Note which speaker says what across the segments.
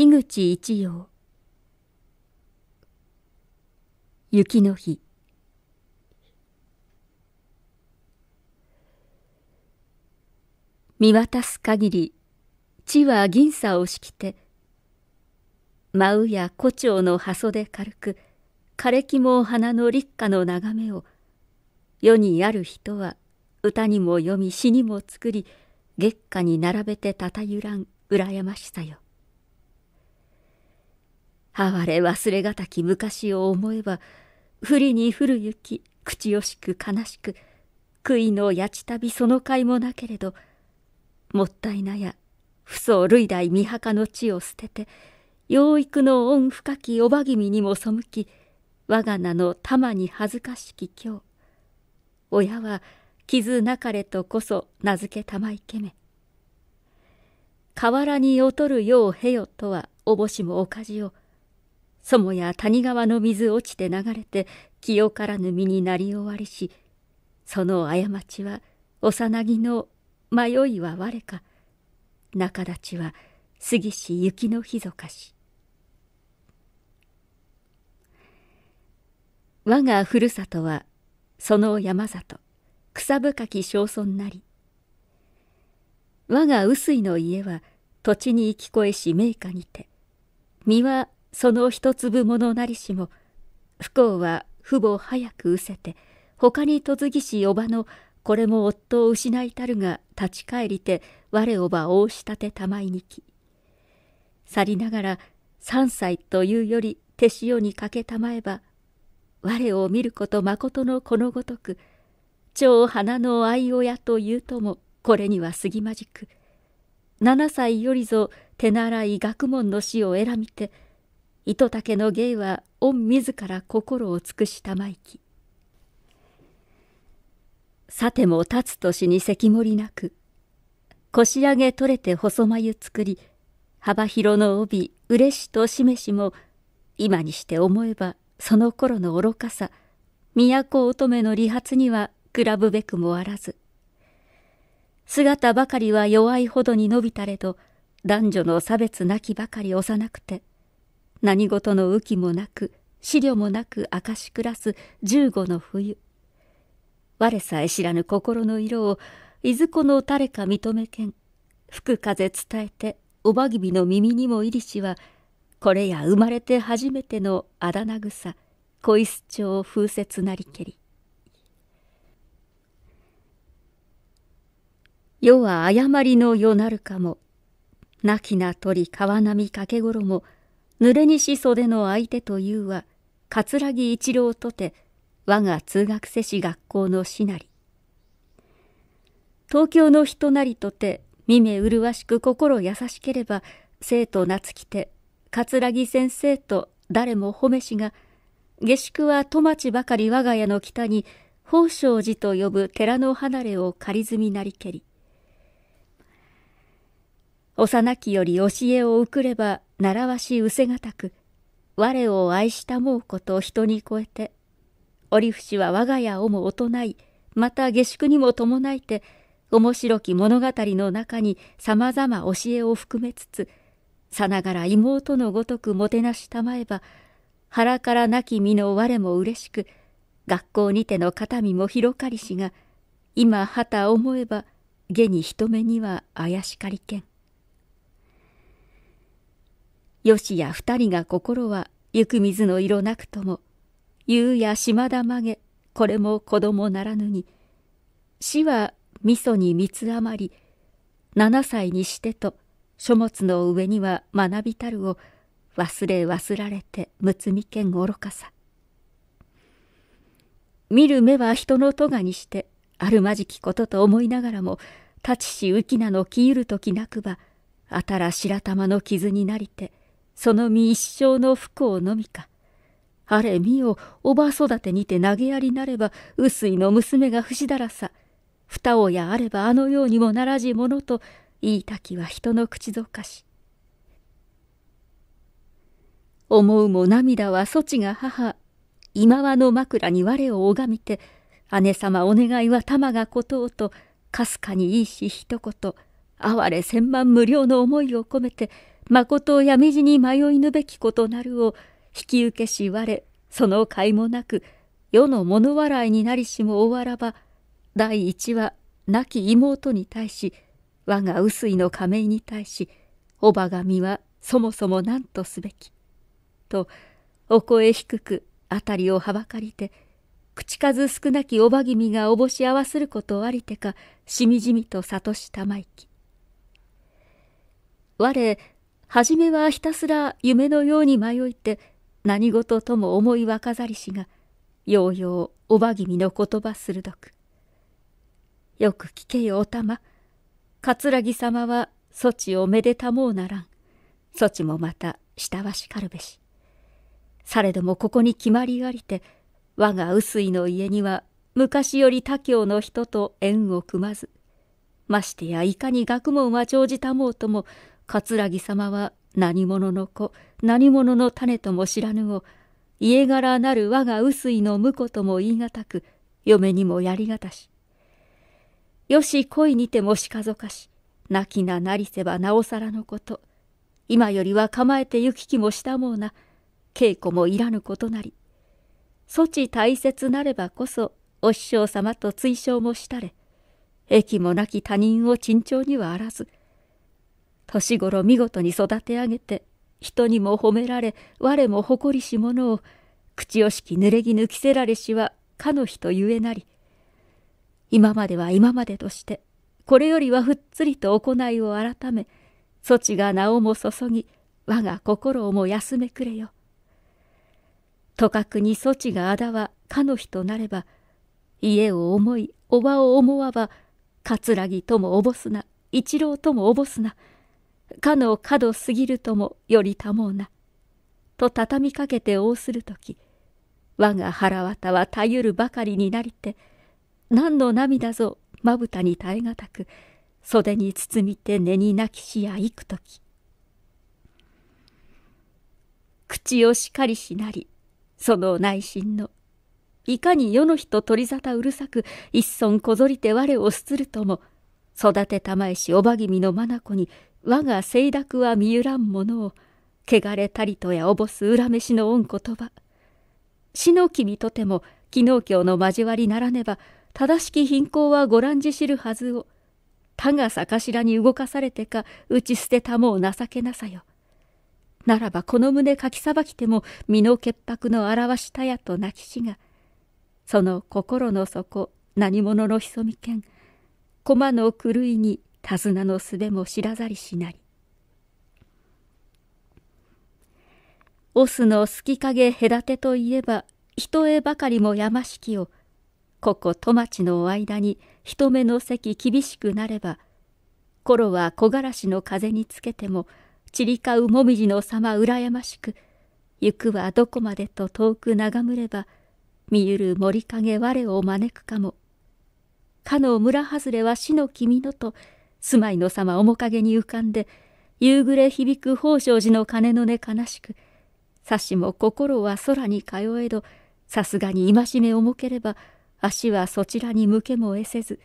Speaker 1: 樋口一葉雪の日見渡す限り地は銀砂を敷きて舞うや胡蝶の葉袖軽く枯れ木も花の立花の眺めを世にある人は歌にも読み詩にも作り月下に並べてたたゆらん羨ましさよ。哀れ忘れがたき昔を思えば、不利に降る雪、口惜しく悲しく、悔いの八ち旅その甲斐もなけれど、もったいなや、不相類代御墓の地を捨てて、養育の恩深きおば君にも背き、我が名の玉に恥ずかしき今日。親は傷なかれとこそ名付け玉いけめ。河原に劣るようへよとはおぼしもおかじを、そもや谷川の水落ちて流れて清からぬ身になり終わりしその過ちは幼木の迷いは我か仲立ちは杉し雪の日ぞかし我がふるさとはその山里草深き小村なり我が臼井の家は土地に聞こえし名家にて身はその一粒ものなりしも不幸は父母早く失せて他に嫁ぎしおばのこれも夫を失いたるが立ち返りて我おばを仕立てたまいにき去りながら三歳というより手塩にかけたまえば我を見ることまことのこのごとく蝶花の相親というともこれにはすぎまじく七歳よりぞ手習い学問の死を選びて糸竹の芸は御自ら心を尽くしたまいきさても立つ年に関盛りなく腰上げ取れて細眉作り幅広の帯嬉しとしめしも今にして思えばその頃の愚かさ都乙女の理髪には比ぶべくもあらず姿ばかりは弱いほどに伸びたれど男女の差別なきばかり幼くて何事の雨季もなく思慮もなく明かし暮らす十五の冬我さえ知らぬ心の色をいずこの誰か認めけん吹く風伝えておばぎびの耳にも入りしはこれや生まれて初めてのあだ名草恋す町風雪なりけり世は誤りの世なるかも亡きな鳥川波かけごろも濡れにし袖の相手というは桂木一郎とて我が通学せし学校のしなり東京の人なりとて見目麗しく心優しければ生徒夏来て桂木先生と誰も褒めしが下宿は戸町ばかり我が家の北に宝生寺と呼ぶ寺の離れを仮住みなりけり幼きより教えを送れば習わしうせがたく、我を愛したもうことを人に超えて、折伏は我が家をも大ない、また下宿にも伴いて、面白き物語の中に様々教えを含めつつ、さながら妹のごとくもてなしたまえば、腹からなき身の我も嬉しく、学校にての肩身も広かりしが、今はた思えば、下に人目には怪しかりけん。よしや二人が心は行く水の色なくとも、夕や島田曲げ、これも子供ならぬに、死は味噌に三つ余り、七歳にしてと書物の上には学びたるを忘れ忘られて睦みけん愚かさ。見る目は人の咎にしてあるまじきことと思いながらも立ちし浮きなの消ゆる時なくばあたら白玉の傷になりてその身一生の不幸のみか。あれ身よ、おば育てにて投げやりなれば、臼井の娘が節だらさ。二親あればあのようにもならじものと、言いたきは人の口ぞかし。思うも涙はそちが母、今はの枕に我を拝みて、姉様お願いは玉がことをと、かすかにいいし一言、哀れ千万無料の思いを込めて、まこと闇路に迷いぬべきことなるを引き受けし我その甲斐もなく世の物笑いになりしも終わらば第一は亡き妹に対し我が薄いの亀井に対しおばがみはそもそも何とすべき」とお声低く辺りをはばかりて口数少なきおば君がおぼし合わせることありてかしみじみと諭したまいき。我初めはひたすら夢のように迷いて何事とも思い若ざりしがようようおばぎみの言葉鋭く「よく聞けよおたま桂木様はそちをめでたもうならんそちもまた下わしかるべし」されどもここに決まりありて我が臼井の家には昔より他郷の人と縁を組まずましてやいかに学問は長じたもうとも桂木様は何者の子何者の種とも知らぬを家柄なる我が臼井の婿とも言い難く嫁にもやりがたしよし恋にてもしかぞかし泣きななりせばなおさらのこと今よりは構えて行き来もしたもうな稽古もいらぬことなり措置大切なればこそお師匠様と追奨もしたれ益もなき他人を慎重にはあらず年頃見事に育て上げて、人にも褒められ、我も誇りし者を、口惜しき濡れ着抜きせられしは、かの人ゆえなり。今までは今までとして、これよりはふっつりと行いを改め、そちが名をも注ぎ、我が心をも休めくれよ。とかくにそちがあだはかの人なれば、家を思い、おばを思わば、桂木ともおぼすな、一郎ともおぼすな、かの角過ぎるともよりたもうな。と畳みかけて応する時我が腹綿はたゆるばかりになりて、何の涙ぞまぶたに耐え難く、袖に包みて根に泣きしや行く時口をしかりしなり、その内心の、いかに世の人取り沙汰うるさく、一尊こぞりて我をすつるとも、育てたまえしおばぎみの眼に我が清濁は見ゆらんものを、汚れたりとやおぼす恨めしの御言葉。死の君とても、昨日今日の交わりならねば、正しき貧困はご覧じ知るはずを。他が逆に動かされてか、打ち捨てたもう情けなさよ。ならばこの胸かきさばきても身の潔白の表したやと泣きしが、その心の底、何者の潜みけん、駒の狂いに手綱のすべも知らざりしなりオスの好き影隔てといえば人へばかりも山式をここ戸町の間に人目の席厳しくなれば頃は木枯らしの風につけても散り交う紅葉の様羨ましく行くはどこまでと遠く眺めれば見ゆる森影我を招くかも。かの村外れは死の君のと住まいの様面影に浮かんで夕暮れ響く宝生寺の鐘の音悲しくさしも心は空に通えどさすがに戒め重ければ足はそちらに向けもえせず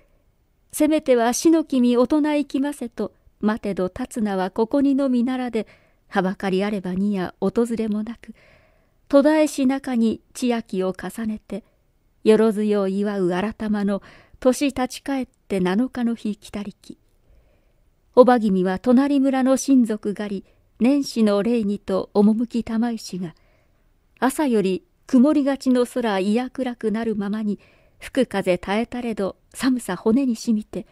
Speaker 1: せめては死の君大人行きませと待てど立つなはここにのみならではばかりあればにや訪れもなく途絶えし中に千秋を重ねてよろずよ祝う改まの年立ち返って七日の日来たりき叔母君は隣村の親族狩り年始の礼儀と趣玉石が朝より曇りがちの空いや暗くなるままに吹く風耐えたれど寒さ骨にしみて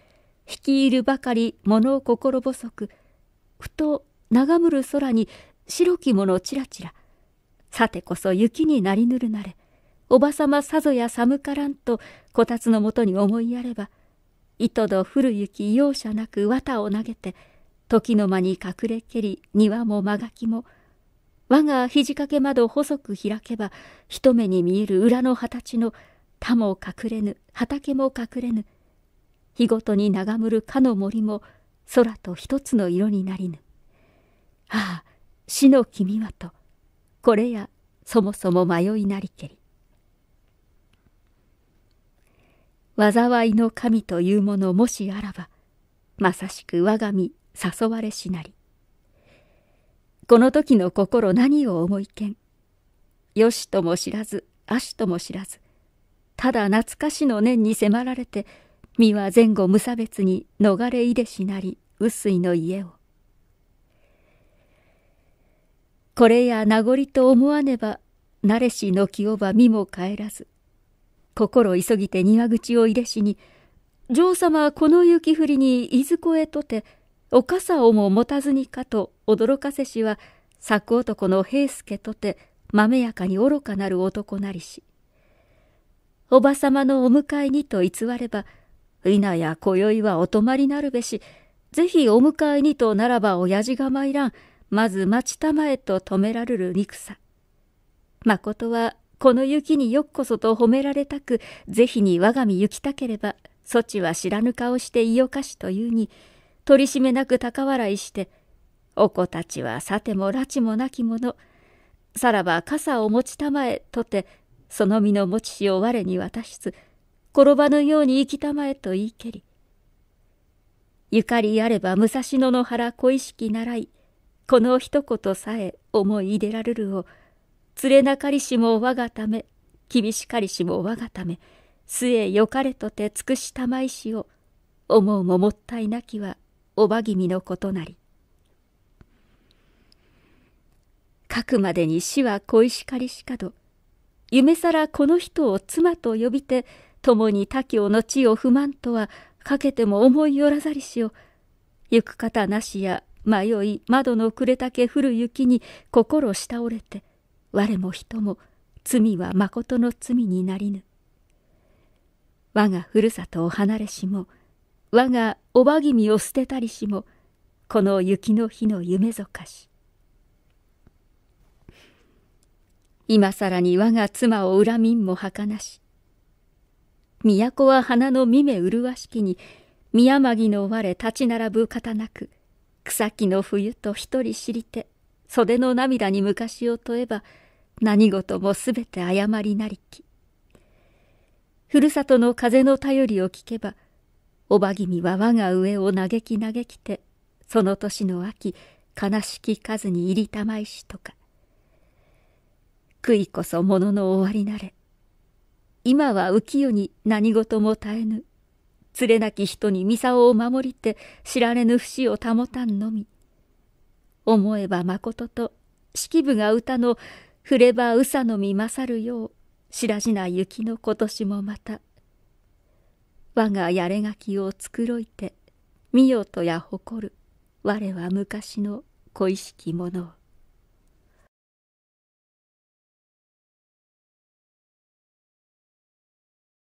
Speaker 1: 引き入るばかり物を心細くふと眺むる空に白きものちらちらさてこそ雪になりぬるなれおばさまさぞや寒からんとこたつのもとに思いやれば糸戸古雪容赦なく綿を投げて時の間に隠れけり庭も間垣も我が肘掛け窓細く開けば一目に見える裏の形の田も隠れぬ畑も隠れぬ日ごとに眺むるかの森も空と一つの色になりぬ。ああ死の君はとこれやそもそも迷いなりけり。災いの神というものもしあらば、まさしく我が身誘われしなり。この時の心何を思いけん。よしとも知らず、あしとも知らず、ただ懐かしの念に迫られて、身は前後無差別に逃れいでしなり、臼井の家を。これや名残と思わねば、慣れしの清ば身も帰らず、心急ぎて庭口を入れしに、嬢様はこの雪降りにいずこへとて、お傘をも持たずにかと驚かせしは、く。男の平助とて、まめやかに愚かなる男なりし。おば様のお迎えにと偽れば、いなや今宵はお泊まりなるべし、ぜひお迎えにとならば親父が参らん、まず待ちたまえと止められる憎さ。まことはこの雪によっこそと褒められたく、是非に我が身行きたければ、そちは知らぬ顔していよかしというに、取り締めなく高笑いして、お子たちはさても拉致もなき者、さらば傘を持ちたまえとて、その身の持ちしを我に渡しつ、転ばぬように生きたまえと言いけり。ゆかりあれば武蔵野の原小意識習い、この一言さえ思い入れられるを、連れなかりしも我がため厳しかりしも我がため末よかれとて尽くしたまいしを思うももったいなきはおば君のことなり書くまでに死は恋しかりしかど夢さらこの人を妻と呼びて共に他教の地を不満とはかけても思いよらざりしを行く方なしや迷い窓の暮れたけ降る雪に心下折れて我も人も罪はまことの罪になりぬ。我がふるさとを離れしも、我がおばぎみを捨てたりしも、この雪の日の夢ぞかし。今さらに我が妻を恨みんもはかなし。都は花の見目麗しきに、宮木の我立ち並ぶ方なく、草木の冬と一人知りて、袖の涙に昔を問えば、何事もすべて誤りなりき。ふるさとの風の便りを聞けば、おば君は我が上を嘆き嘆きて、その年の秋、悲しき数に入りたまいしとか。悔いこそものの終わりなれ。今は浮世に何事も絶えぬ。連れなき人にミサオを守りて知られぬ節を保たんのみ。思えばまことと式部が歌の振れば宇佐の実勝るよう白らな雪の今年もまた我がやれがきを繕いて見よとや誇る我は昔の恋しきものを